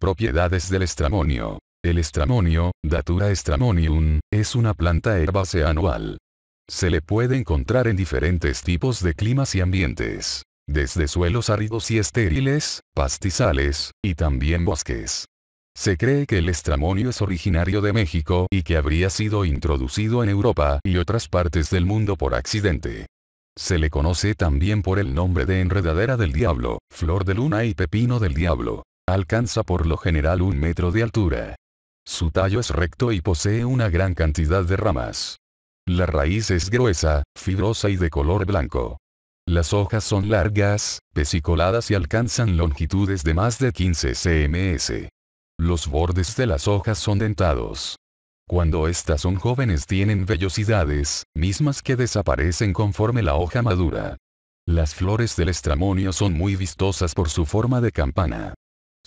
Propiedades del estramonio. El estramonio, Datura estramonium, es una planta herbácea anual. Se le puede encontrar en diferentes tipos de climas y ambientes, desde suelos áridos y estériles, pastizales, y también bosques. Se cree que el estramonio es originario de México y que habría sido introducido en Europa y otras partes del mundo por accidente. Se le conoce también por el nombre de enredadera del diablo, flor de luna y pepino del diablo. Alcanza por lo general un metro de altura. Su tallo es recto y posee una gran cantidad de ramas. La raíz es gruesa, fibrosa y de color blanco. Las hojas son largas, pesicoladas y alcanzan longitudes de más de 15 cms. Los bordes de las hojas son dentados. Cuando estas son jóvenes tienen vellosidades, mismas que desaparecen conforme la hoja madura. Las flores del estramonio son muy vistosas por su forma de campana.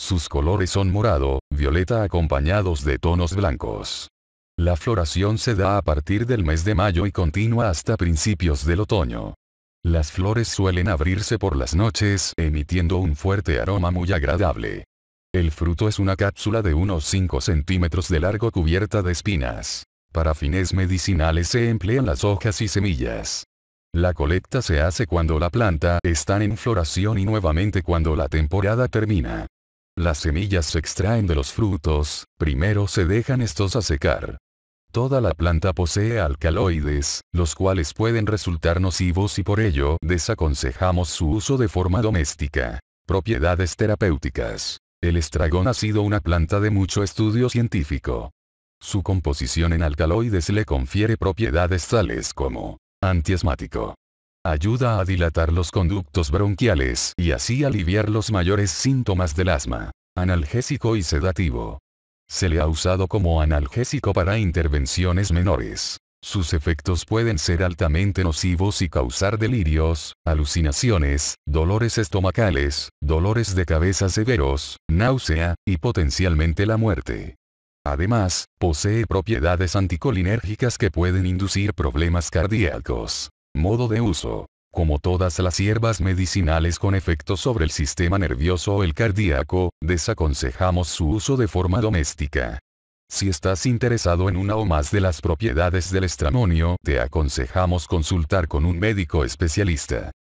Sus colores son morado, violeta acompañados de tonos blancos. La floración se da a partir del mes de mayo y continúa hasta principios del otoño. Las flores suelen abrirse por las noches emitiendo un fuerte aroma muy agradable. El fruto es una cápsula de unos 5 centímetros de largo cubierta de espinas. Para fines medicinales se emplean las hojas y semillas. La colecta se hace cuando la planta está en floración y nuevamente cuando la temporada termina. Las semillas se extraen de los frutos, primero se dejan estos a secar. Toda la planta posee alcaloides, los cuales pueden resultar nocivos y por ello desaconsejamos su uso de forma doméstica. Propiedades terapéuticas. El estragón ha sido una planta de mucho estudio científico. Su composición en alcaloides le confiere propiedades tales como antiasmático, Ayuda a dilatar los conductos bronquiales y así aliviar los mayores síntomas del asma. Analgésico y sedativo. Se le ha usado como analgésico para intervenciones menores. Sus efectos pueden ser altamente nocivos y causar delirios, alucinaciones, dolores estomacales, dolores de cabeza severos, náusea, y potencialmente la muerte. Además, posee propiedades anticolinérgicas que pueden inducir problemas cardíacos. Modo de uso. Como todas las hierbas medicinales con efecto sobre el sistema nervioso o el cardíaco, desaconsejamos su uso de forma doméstica. Si estás interesado en una o más de las propiedades del estramonio, te aconsejamos consultar con un médico especialista.